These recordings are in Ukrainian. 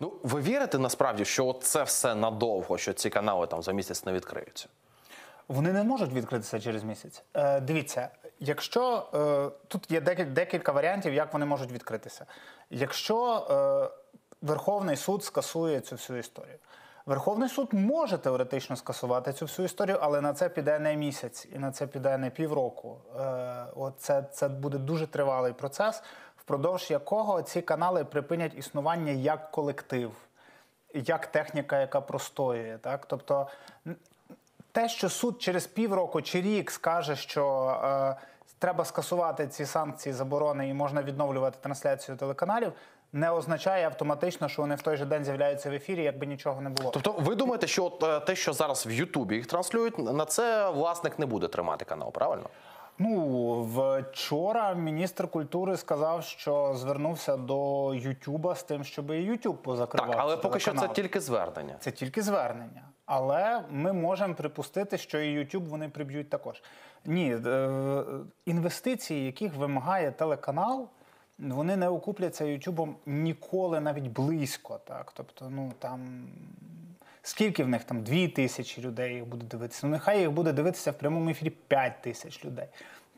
Ну ви вірите насправді, що це все надовго, що ці канали там за місяць не відкриються? Вони не можуть відкритися через місяць. Е, Дивіться, якщо е, тут є декілька варіантів, як вони можуть відкритися. Якщо е, Верховний суд скасує цю всю історію. Верховний суд може теоретично скасувати цю всю історію, але на це піде не місяць і на це піде не півроку. Е, от це буде дуже тривалий процес впродовж якого ці канали припинять існування як колектив, як техніка, яка простоює. Так? Тобто те, що суд через півроку чи рік скаже, що е, треба скасувати ці санкції заборони і можна відновлювати трансляцію телеканалів. Не означає автоматично, що вони в той же день з'являються в ефірі, якби нічого не було. Тобто, ви думаєте, що от е, те, що зараз в Ютубі їх транслюють, на це власник не буде тримати канал, правильно? Ну Вчора міністр культури сказав, що звернувся до Ютуба з тим, щоб і Ютуб позакривав. Так, але поки що це тільки звернення. Це тільки звернення. Але ми можемо припустити, що і Ютуб вони приб'ють також. Ні, е, інвестиції, яких вимагає телеканал. Вони не окупляться Ютубом ніколи навіть близько. Так? Тобто, ну там скільки в них там дві тисячі людей їх буде дивитися. Ну, нехай їх буде дивитися в прямому ефірі 5 тисяч людей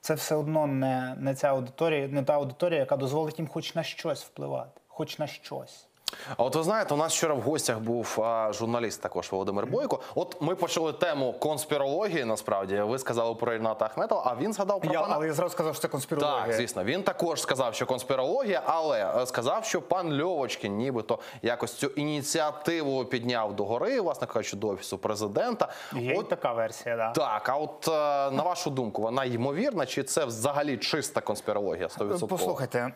це все одно не не ця аудиторія, не та аудиторія, яка дозволить їм хоч на щось впливати, хоч на щось. А от ви знаєте, у нас вчора в гостях був а, журналіст також Володимир Бойко. От ми почали тему конспірології. Насправді ви сказали про Ріната Ахметова, а він згадав про Я, пана... але я зразу сказав, що це конспірологія. Так, звісно, він також сказав, що конспірологія, але е, сказав, що пан Льовочкін, нібито якось цю ініціативу підняв до гори, власне кажучи, до офісу президента. Є от... така версія, да так. А от е, на вашу думку, вона ймовірна, чи це взагалі чиста конспірологія? 100%? послухайте.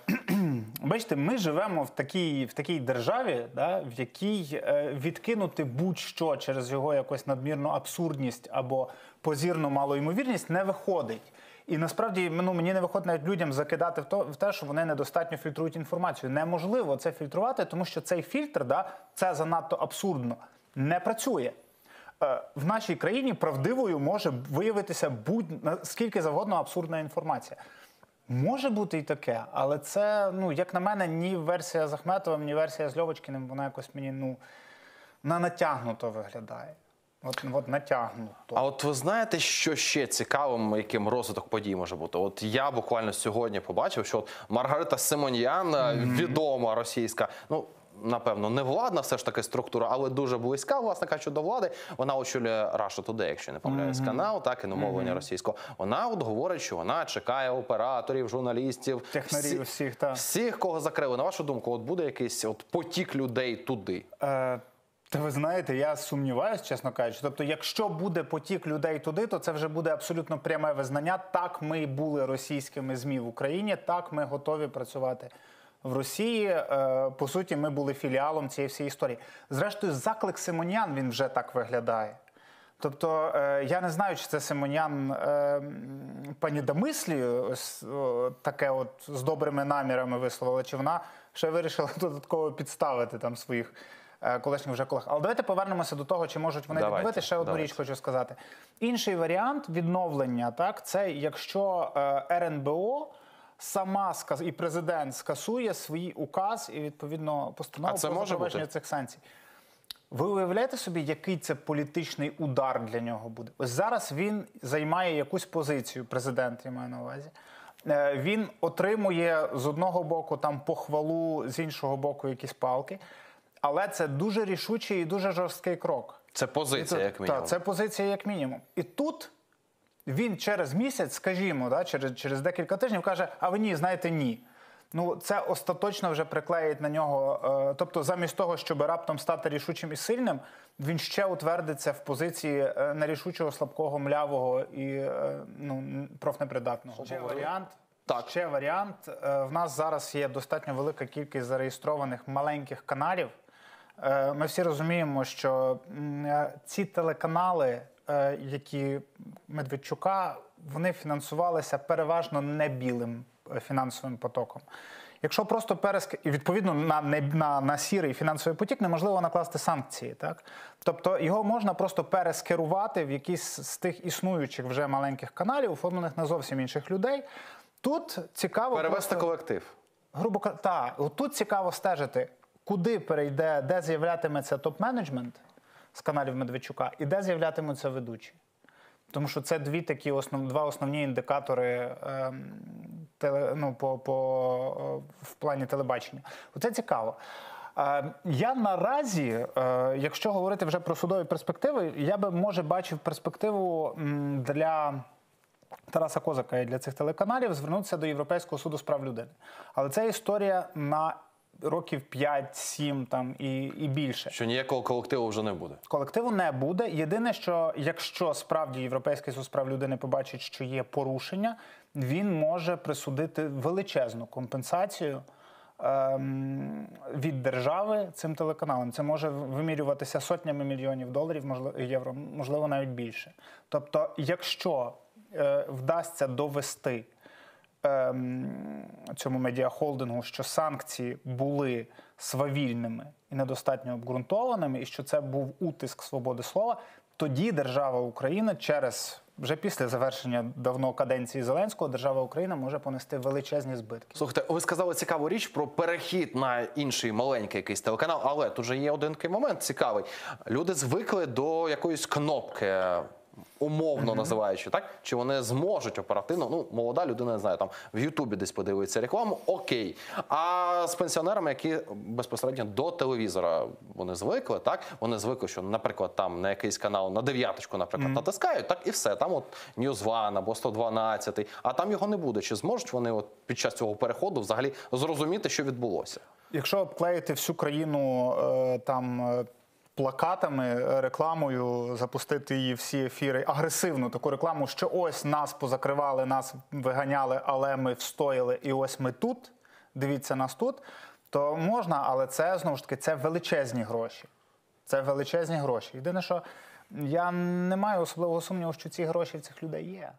Бачите, ми живемо в такій в такій державі, да, в якій е, відкинути будь-що через його якусь надмірну абсурдність або позірну малоймовірність не виходить. І насправді ну, мені не виходить навіть людям закидати в, то, в те, що вони недостатньо фільтрують інформацію. Неможливо це фільтрувати, тому що цей фільтр да, це занадто абсурдно, не працює. Е, в нашій країні правдивою може виявитися будь скільки завгодно абсурдна інформація. Може бути і таке, але це, ну, як на мене, ні версія з Ахметовим, ні версія з Льовочкиним, вона якось мені ну, на натягнуто виглядає. От, от натягнуто. А от ви знаєте, що ще цікавим, яким розвиток подій може бути? От я буквально сьогодні побачив, що от Маргарита Симоньян, mm -hmm. відома російська, ну напевно не владна, все ж таки структура, але дуже близька, власне кажучи, до влади. Вона очолює Russia Today, якщо не помиляюсь, mm -hmm. канал, так і намовлення mm -hmm. російського. Вона от говорить, що вона чекає операторів, журналістів, технарів всі, всіх та всіх, кого закрили. На вашу думку, от буде якийсь от потік людей туди. Е... Та ви знаєте, я сумніваюсь, чесно кажучи. Тобто, якщо буде потік людей туди, то це вже буде абсолютно пряме визнання. Так ми були російськими змі в Україні, так ми готові працювати в Росії. Е, по суті, ми були філіалом цієї всієї історії. Зрештою, заклик Симонян він вже так виглядає. Тобто е, я не знаю, чи це Симонян е, пані Дамислію ось таке, от з добрими намірами висловила, чи вона ще вирішила додатково підставити там своїх колишніх вже колег. Але давайте повернемося до того, чи можуть вони давайте, відновити. Ще одну давайте. річ хочу сказати. Інший варіант відновлення, так це якщо РНБО сама сказ, і президент скасує свій указ і відповідно постанову про запровадження цих санкцій. Ви уявляєте собі, який це політичний удар для нього буде? Ось зараз він займає якусь позицію. Президент я маю на увазі. Е, він отримує з одного боку там похвалу, з іншого боку, якісь палки. Але це дуже рішучий і дуже жорсткий крок. Це позиція, це, як мінімум. Так, Це позиція, як мінімум. І тут він через місяць, скажімо, да, через через декілька тижнів каже: А ви ні, знаєте, ні. Ну, це остаточно вже приклеїть на нього. Е, тобто, замість того, щоб раптом стати рішучим і сильним, він ще утвердиться в позиції е, нерішучого, слабкого, млявого і е, ну профнепридатного Ще варіант. Так, ще варіант. В нас зараз є достатньо велика кількість зареєстрованих маленьких каналів. Ми всі розуміємо, що ці телеканали Е, які Медведчука, вони фінансувалися переважно не білим е, фінансовим потоком. Якщо просто переск... і відповідно на не на, на сірий фінансовий потік неможливо накласти санкції, так тобто його можна просто перескерувати в якийсь з тих існуючих вже маленьких каналів, оформлених на зовсім інших людей. Тут цікаво перевести просто... колектив. Грубо кажучи, тут цікаво стежити, куди перейде, де з'являтиметься топ-менеджмент, з каналів Медведчука, і де з'являтимуться ведучі. Тому що це дві такі основ, два основні індикатори е, теле, ну, по, по, е, в плані телебачення. Оце цікаво. Е, я наразі, е, якщо говорити вже про судові перспективи, я би може бачив перспективу для. Тараса Козака і для цих телеканалів звернутися до Європейського суду з прав людини. Але це історія на років 5-7 там і, і більше. Що ніякого колективу вже не буде. Колективу не буде. Єдине, що якщо справді європейський суд прав людини побачить, що є порушення, він може присудити величезну компенсацію. Ем, від держави цим телеканалам це може вимірюватися сотнями мільйонів доларів, можливо євро, можливо, навіть більше. Тобто, якщо е, вдасться довести Ем, цьому медіахолдингу, що санкції були свавільними і недостатньо обґрунтованими, і що це був утиск свободи слова. Тоді держава Україна через вже після завершення давно каденції Зеленського держава Україна може понести величезні збитки. Слухайте, ви сказали цікаву річ про перехід на інший маленький якийсь телеканал, але тут же є один такий момент цікавий. Люди звикли до якоїсь кнопки умовно називаючи так, чи вони зможуть оперативно? Ну молода людина не знаю, там в Ютубі десь подивиться рекламу. Окей. А з пенсіонерами, які безпосередньо до телевізора вони звикли, так вони звикли, що, наприклад, там на якийсь канал на дев'яточку, наприклад, mm -hmm. натискають, так і все. Там от Ньюзван або 112, а там його не буде. Чи зможуть вони от під час цього переходу взагалі зрозуміти, що відбулося? Якщо обклеїти всю країну е, там е, плакатами, е, рекламою, запустити її всі ефіри, агресивну таку рекламу, що ось нас позакривали, нас виганяли, але ми встояли, і ось ми тут. Дивіться нас тут. То можна, але це знову ж таки це величезні гроші. Це величезні гроші. Єдине, що я не маю особливого сумніву, що ці гроші в цих людей є.